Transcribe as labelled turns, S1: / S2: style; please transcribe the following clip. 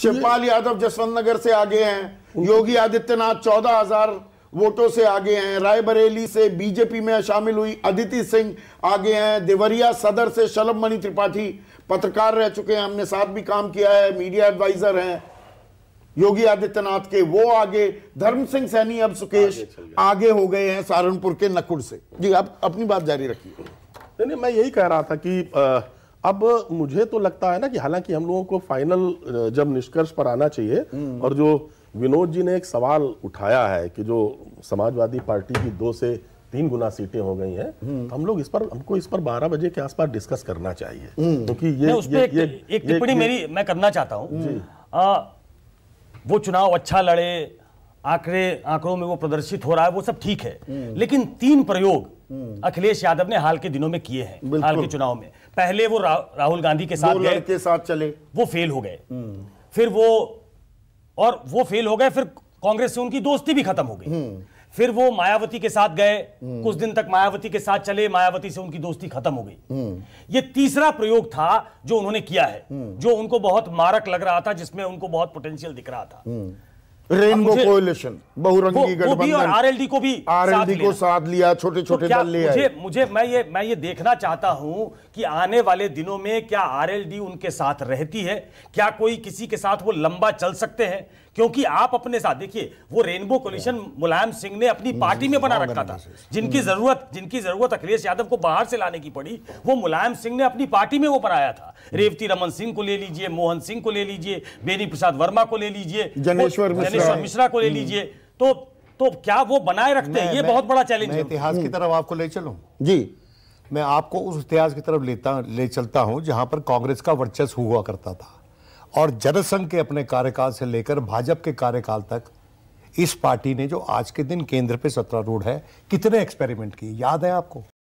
S1: शिवपाल यादव जसवंत नगर से आगे हैं योगी आदित्यनाथ चौदह हजार वोटों से आगे हैं रायबरेली से बीजेपी में शामिल हुई अदिति सिंह आगे हैं देवरिया सदर से शलभ मणि त्रिपाठी पत्रकार रह चुके हैं हमने साथ भी काम किया है मीडिया एडवाइजर हैं योगी आदित्यनाथ के वो आगे धर्म सिंह सैनी अब सुकेश आगे, आगे हो गए हैं सहारनपुर के नकुड़ से जी आप अपनी बात जारी रखिए नहीं मैं यही
S2: कह रहा था कि आ, अब मुझे तो लगता है ना कि हालांकि हम लोगों को फाइनल जब निष्कर्ष पर आना चाहिए हम्म। और जो विनोद जी ने एक सवाल उठाया है कि जो समाजवादी पार्टी की दो से तीन गुना सीटें हो गई हैं हम्म। हम लोग इस पर हमको इस पर बारह बजे के आसपास डिस्कस करना चाहिए हम्म। क्योंकि तो ये, ये, ये एक, एक टिप्पणी मेरी
S3: मैं करना चाहता हूँ वो चुनाव अच्छा लड़े आंकड़े आंकड़ों में वो प्रदर्शित हो रहा है वो सब ठीक है लेकिन तीन प्रयोग हम्म। अखिलेश यादव ने हाल के दिनों में किए हैं हाल के चुनाव में पहले वो रा, राहुल गांधी के साथ गए के साथ चले वो फेल हो गए हम्म। फिर वो और वो फेल हो गए फिर कांग्रेस से उनकी दोस्ती भी खत्म हो गई हम्म। फिर वो मायावती के साथ गए कुछ दिन तक मायावती के साथ चले मायावती से उनकी दोस्ती खत्म हो गई ये तीसरा प्रयोग था जो उन्होंने किया है जो उनको बहुत मारक लग रहा था जिसमें उनको बहुत पोटेंशियल दिख रहा था
S1: रेनबो कोएलिशन बहुरंगी गठबंधन आरएलडी
S3: को भी आरएलडी को साथ
S1: लिया छोटे छोटे तो दल लिया मुझे
S3: मुझे मैं ये मैं ये देखना चाहता हूं कि आने वाले दिनों में क्या आरएलडी उनके साथ रहती है क्या कोई किसी के साथ वो लंबा चल सकते हैं क्योंकि आप अपने साथ देखिए वो रेनबो कोलिशन मुलायम सिंह ने अपनी पार्टी में बना रखा था जिनकी hmm. जरूरत जिनकी जरूरत अखिलेश यादव को बाहर से लाने की पड़ी वो मुलायम सिंह ने अपनी पार्टी में वो बनाया था hmm. रेवती रमन सिंह को ले लीजिए मोहन सिंह को ले लीजिए बेनी प्रसाद वर्मा को ले लीजिए जनेश्वर किशन मिश्रा को ले hmm. लीजिए तो तो क्या वो बनाए रखते हैं ये बहुत बड़ा चैलेंज है
S4: इतिहास की hmm. तरफ आपको ले चलूँ जी मैं आपको उस इतिहास की तरफ लेता ले चलता हूँ जहाँ पर कांग्रेस का वर्चस्व हुआ करता था और जनसंघ के अपने कार्यकाल से लेकर भाजपा के कार्यकाल तक इस पार्टी ने जो आज के दिन केंद्र पे सत्रारूढ़ है कितने एक्सपेरिमेंट किए याद है आपको